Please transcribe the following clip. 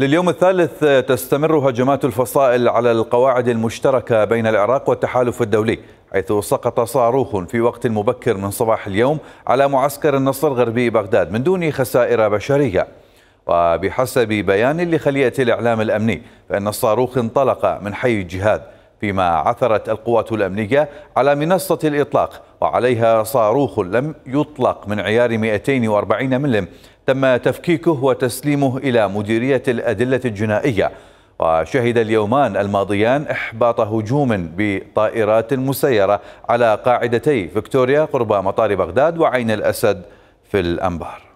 لليوم الثالث آه، تستمر هجمات الفصائل على القواعد المشتركة بين العراق والتحالف الدولي حيث سقط صاروخ في وقت مبكر من صباح اليوم على معسكر النصر غربي بغداد من دون خسائر بشرية وبحسب بيان لخلية الإعلام الأمني فإن الصاروخ انطلق من حي الجهاد فيما عثرت القوات الأمنية على منصة الإطلاق وعليها صاروخ لم يطلق من عيار 240 ملم تم تفكيكه وتسليمه إلى مديرية الأدلة الجنائية وشهد اليومان الماضيان إحباط هجوم بطائرات مسيرة على قاعدتي فيكتوريا قرب مطار بغداد وعين الأسد في الأنبار